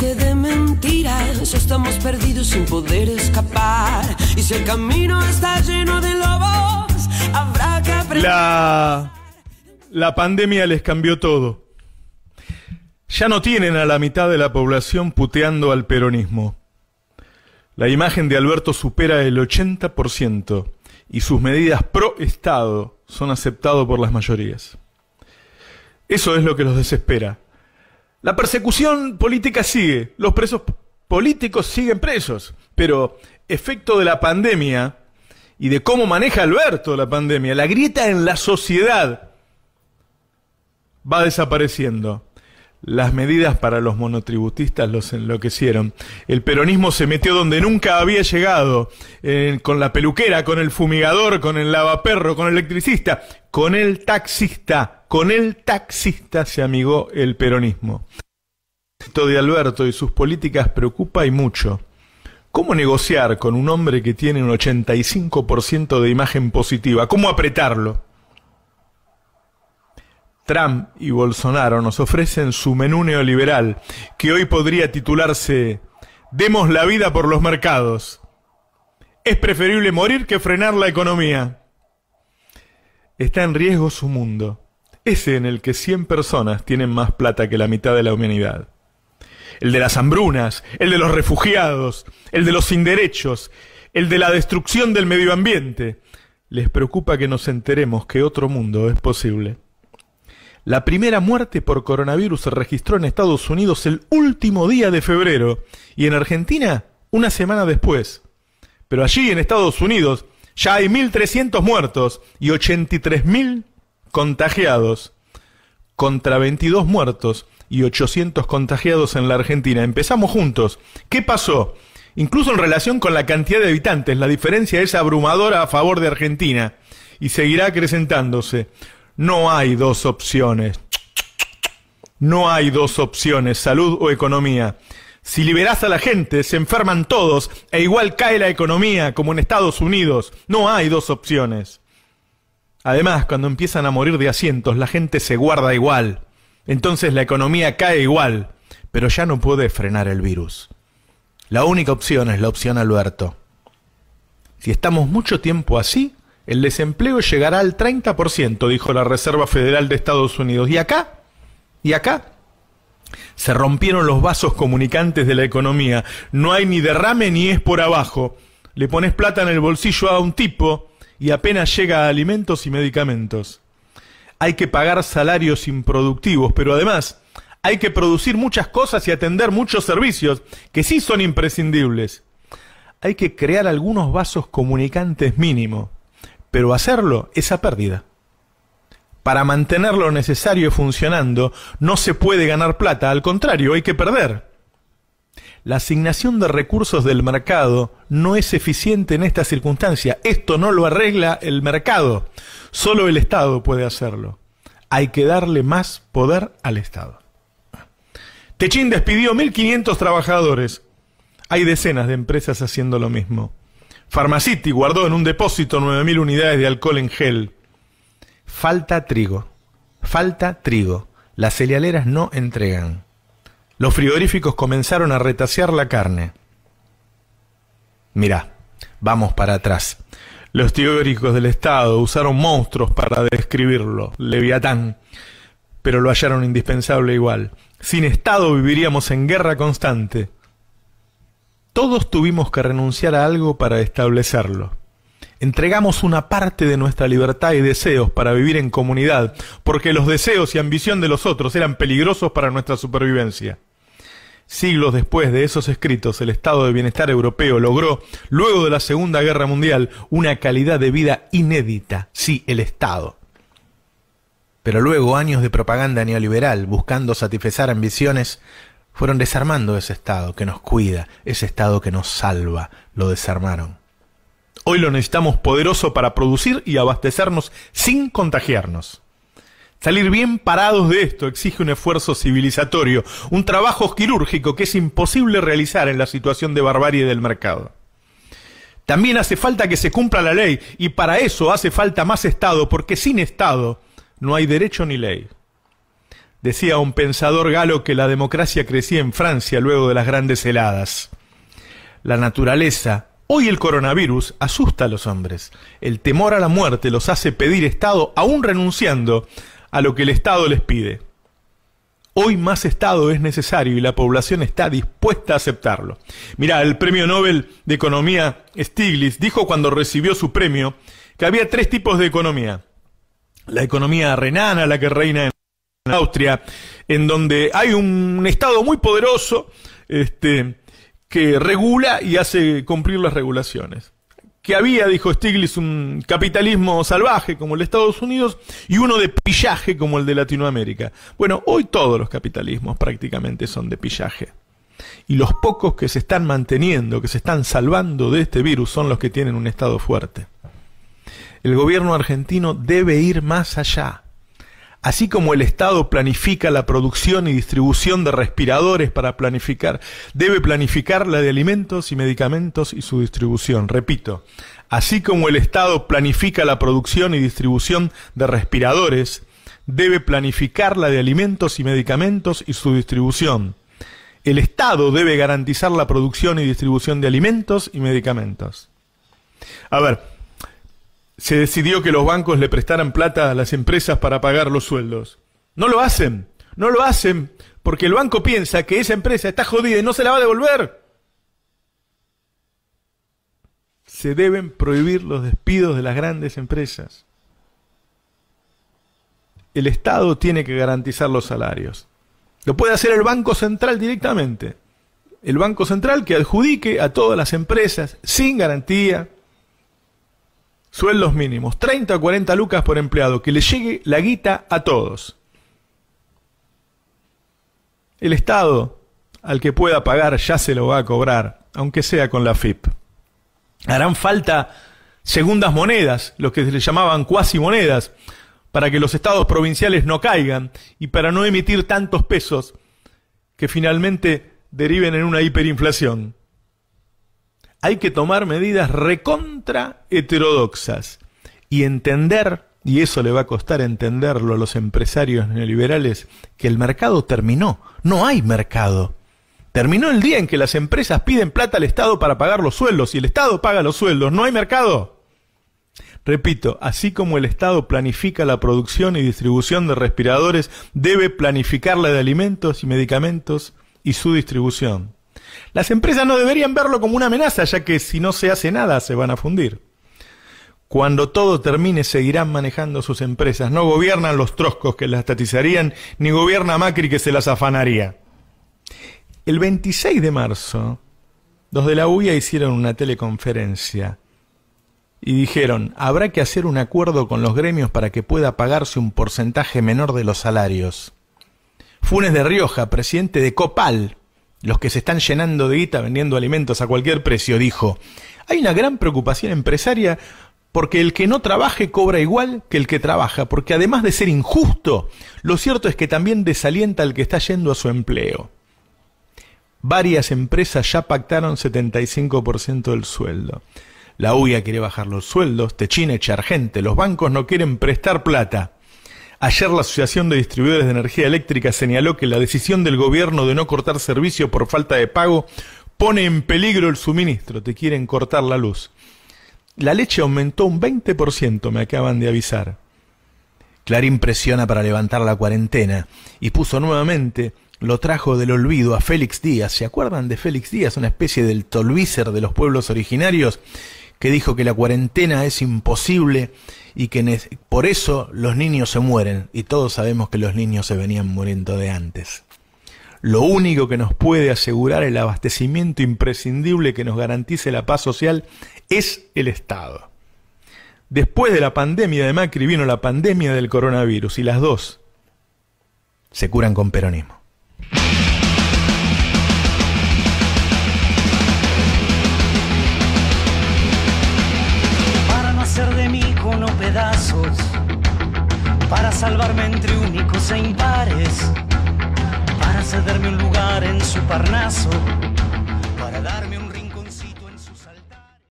que de mentiras estamos perdidos sin poder escapar. Y si el camino está lleno de lobos, habrá que aprender. La, la pandemia les cambió todo. Ya no tienen a la mitad de la población puteando al peronismo. La imagen de Alberto supera el 80% y sus medidas pro Estado son aceptadas por las mayorías. Eso es lo que los desespera la persecución política sigue, los presos políticos siguen presos, pero efecto de la pandemia y de cómo maneja Alberto la pandemia, la grieta en la sociedad va desapareciendo. Las medidas para los monotributistas los enloquecieron. El peronismo se metió donde nunca había llegado, con la peluquera, con el fumigador, con el lavaperro, con el electricista, con el taxista. Con el taxista se amigó el peronismo. Esto de Alberto y sus políticas preocupa y mucho. ¿Cómo negociar con un hombre que tiene un 85% de imagen positiva? ¿Cómo apretarlo? Trump y Bolsonaro nos ofrecen su menú neoliberal, que hoy podría titularse Demos la vida por los mercados. Es preferible morir que frenar la economía. Está en riesgo su mundo ese en el que 100 personas tienen más plata que la mitad de la humanidad. El de las hambrunas, el de los refugiados, el de los sin derechos, el de la destrucción del medio ambiente. Les preocupa que nos enteremos que otro mundo es posible. La primera muerte por coronavirus se registró en Estados Unidos el último día de febrero y en Argentina una semana después. Pero allí en Estados Unidos ya hay 1.300 muertos y 83.000 contagiados contra 22 muertos y 800 contagiados en la Argentina. Empezamos juntos. ¿Qué pasó? Incluso en relación con la cantidad de habitantes, la diferencia es abrumadora a favor de Argentina y seguirá acrecentándose. No hay dos opciones. No hay dos opciones, salud o economía. Si liberás a la gente, se enferman todos e igual cae la economía, como en Estados Unidos. No hay dos opciones. Además, cuando empiezan a morir de asientos, la gente se guarda igual. Entonces la economía cae igual, pero ya no puede frenar el virus. La única opción es la opción Alberto. Si estamos mucho tiempo así, el desempleo llegará al 30%, dijo la Reserva Federal de Estados Unidos. ¿Y acá? ¿Y acá? Se rompieron los vasos comunicantes de la economía. No hay ni derrame ni es por abajo. Le pones plata en el bolsillo a un tipo y apenas llega a alimentos y medicamentos. Hay que pagar salarios improductivos, pero además hay que producir muchas cosas y atender muchos servicios que sí son imprescindibles. Hay que crear algunos vasos comunicantes mínimo, pero hacerlo es a pérdida. Para mantener lo necesario funcionando no se puede ganar plata, al contrario, hay que perder la asignación de recursos del mercado no es eficiente en esta circunstancia. Esto no lo arregla el mercado. Solo el Estado puede hacerlo. Hay que darle más poder al Estado. Techín despidió 1.500 trabajadores. Hay decenas de empresas haciendo lo mismo. Farmacity guardó en un depósito 9.000 unidades de alcohol en gel. Falta trigo. Falta trigo. Las cerealeras no entregan los frigoríficos comenzaron a retasear la carne. Mirá, vamos para atrás. Los teóricos del Estado usaron monstruos para describirlo, Leviatán, pero lo hallaron indispensable igual. Sin Estado viviríamos en guerra constante. Todos tuvimos que renunciar a algo para establecerlo. Entregamos una parte de nuestra libertad y deseos para vivir en comunidad, porque los deseos y ambición de los otros eran peligrosos para nuestra supervivencia. Siglos después de esos escritos, el estado de bienestar europeo logró, luego de la Segunda Guerra Mundial, una calidad de vida inédita, sí, el Estado. Pero luego años de propaganda neoliberal, buscando satisfacer ambiciones, fueron desarmando ese Estado que nos cuida, ese Estado que nos salva, lo desarmaron. Hoy lo necesitamos poderoso para producir y abastecernos sin contagiarnos. Salir bien parados de esto exige un esfuerzo civilizatorio, un trabajo quirúrgico que es imposible realizar en la situación de barbarie del mercado. También hace falta que se cumpla la ley y para eso hace falta más Estado, porque sin Estado no hay derecho ni ley. Decía un pensador galo que la democracia crecía en Francia luego de las grandes heladas. La naturaleza, hoy el coronavirus, asusta a los hombres. El temor a la muerte los hace pedir Estado aún renunciando a lo que el Estado les pide. Hoy más Estado es necesario y la población está dispuesta a aceptarlo. Mirá, el premio Nobel de Economía Stiglitz dijo cuando recibió su premio que había tres tipos de economía. La economía renana, la que reina en Austria, en donde hay un Estado muy poderoso este, que regula y hace cumplir las regulaciones que había, dijo Stiglitz, un capitalismo salvaje como el de Estados Unidos y uno de pillaje como el de Latinoamérica. Bueno, hoy todos los capitalismos prácticamente son de pillaje. Y los pocos que se están manteniendo, que se están salvando de este virus, son los que tienen un Estado fuerte. El gobierno argentino debe ir más allá así como el Estado planifica la producción y distribución de respiradores para planificar, debe planificar la de alimentos y medicamentos y su distribución. Repito, así como el Estado planifica la producción y distribución de respiradores, debe planificar la de alimentos y medicamentos y su distribución. El Estado debe garantizar la producción y distribución de alimentos y medicamentos. A ver, se decidió que los bancos le prestaran plata a las empresas para pagar los sueldos. No lo hacen, no lo hacen porque el banco piensa que esa empresa está jodida y no se la va a devolver. Se deben prohibir los despidos de las grandes empresas. El Estado tiene que garantizar los salarios. Lo puede hacer el Banco Central directamente. El Banco Central que adjudique a todas las empresas sin garantía, Sueldos mínimos, 30 o 40 lucas por empleado, que le llegue la guita a todos. El Estado, al que pueda pagar, ya se lo va a cobrar, aunque sea con la FIP. Harán falta segundas monedas, lo que se le llamaban cuasi monedas, para que los estados provinciales no caigan y para no emitir tantos pesos que finalmente deriven en una hiperinflación hay que tomar medidas recontra heterodoxas y entender, y eso le va a costar entenderlo a los empresarios neoliberales, que el mercado terminó, no hay mercado. Terminó el día en que las empresas piden plata al Estado para pagar los sueldos y el Estado paga los sueldos, no hay mercado. Repito, así como el Estado planifica la producción y distribución de respiradores, debe planificar la de alimentos y medicamentos y su distribución. Las empresas no deberían verlo como una amenaza, ya que si no se hace nada se van a fundir. Cuando todo termine seguirán manejando sus empresas. No gobiernan los troscos que las estatizarían, ni gobierna Macri que se las afanaría. El 26 de marzo, los de la UIA hicieron una teleconferencia y dijeron, habrá que hacer un acuerdo con los gremios para que pueda pagarse un porcentaje menor de los salarios. Funes de Rioja, presidente de Copal, los que se están llenando de guita vendiendo alimentos a cualquier precio, dijo, hay una gran preocupación empresaria porque el que no trabaje cobra igual que el que trabaja, porque además de ser injusto, lo cierto es que también desalienta al que está yendo a su empleo. Varias empresas ya pactaron 75% del sueldo. La UIA quiere bajar los sueldos, Techina echar gente, los bancos no quieren prestar plata. Ayer la Asociación de Distribuidores de Energía Eléctrica señaló que la decisión del gobierno de no cortar servicio por falta de pago pone en peligro el suministro, te quieren cortar la luz. La leche aumentó un 20%, me acaban de avisar. Clarín presiona para levantar la cuarentena y puso nuevamente, lo trajo del olvido a Félix Díaz. ¿Se acuerdan de Félix Díaz, una especie del tolvícer de los pueblos originarios? que dijo que la cuarentena es imposible y que por eso los niños se mueren. Y todos sabemos que los niños se venían muriendo de antes. Lo único que nos puede asegurar el abastecimiento imprescindible que nos garantice la paz social es el Estado. Después de la pandemia de Macri vino la pandemia del coronavirus y las dos se curan con peronismo. salvarme entre únicos e impares, para cederme un lugar en su parnaso, para darme un